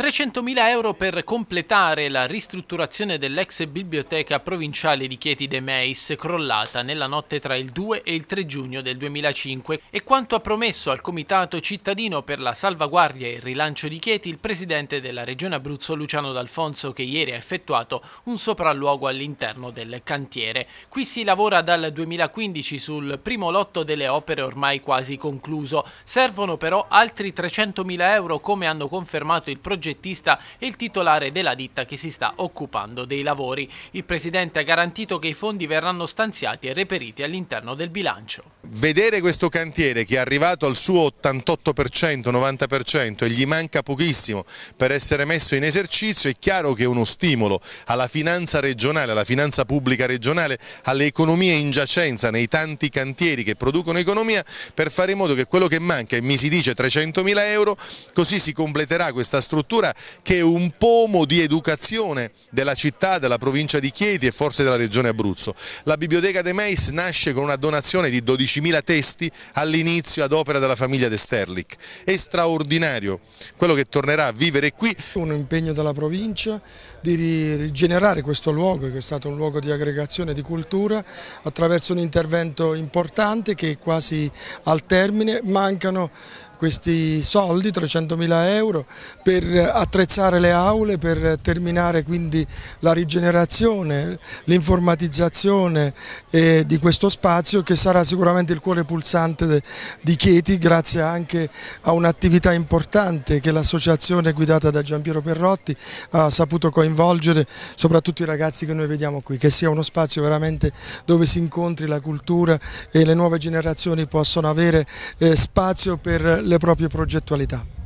300.000 euro per completare la ristrutturazione dell'ex biblioteca provinciale di Chieti de Meis, crollata nella notte tra il 2 e il 3 giugno del 2005, e quanto ha promesso al Comitato cittadino per la salvaguardia e il rilancio di Chieti il presidente della Regione Abruzzo Luciano D'Alfonso, che ieri ha effettuato un sopralluogo all'interno del cantiere. Qui si lavora dal 2015 sul primo lotto delle opere ormai quasi concluso. Servono però altri 300.000 euro, come hanno confermato il progetto progettista e il titolare della ditta che si sta occupando dei lavori. Il Presidente ha garantito che i fondi verranno stanziati e reperiti all'interno del bilancio. Vedere questo cantiere che è arrivato al suo 88%, 90% e gli manca pochissimo per essere messo in esercizio è chiaro che è uno stimolo alla finanza regionale, alla finanza pubblica regionale, alle economie in giacenza, nei tanti cantieri che producono economia per fare in modo che quello che manca, e mi si dice 300 mila euro, così si completerà questa struttura addirittura che un pomo di educazione della città, della provincia di Chieti e forse della regione Abruzzo. La Biblioteca De Meis nasce con una donazione di 12.000 testi all'inizio ad opera della famiglia De Sterlich. È straordinario quello che tornerà a vivere qui. Un impegno della provincia di rigenerare questo luogo che è stato un luogo di aggregazione di cultura attraverso un intervento importante che è quasi al termine. Mancano questi soldi, 300.000 euro, per attrezzare le aule, per terminare quindi la rigenerazione, l'informatizzazione eh, di questo spazio che sarà sicuramente il cuore pulsante di Chieti grazie anche a un'attività importante che l'associazione guidata da Giampiero Perrotti ha saputo coinvolgere soprattutto i ragazzi che noi vediamo qui, che sia uno spazio veramente dove si incontri la cultura e le nuove generazioni possono avere eh, spazio per le proprie progettualità.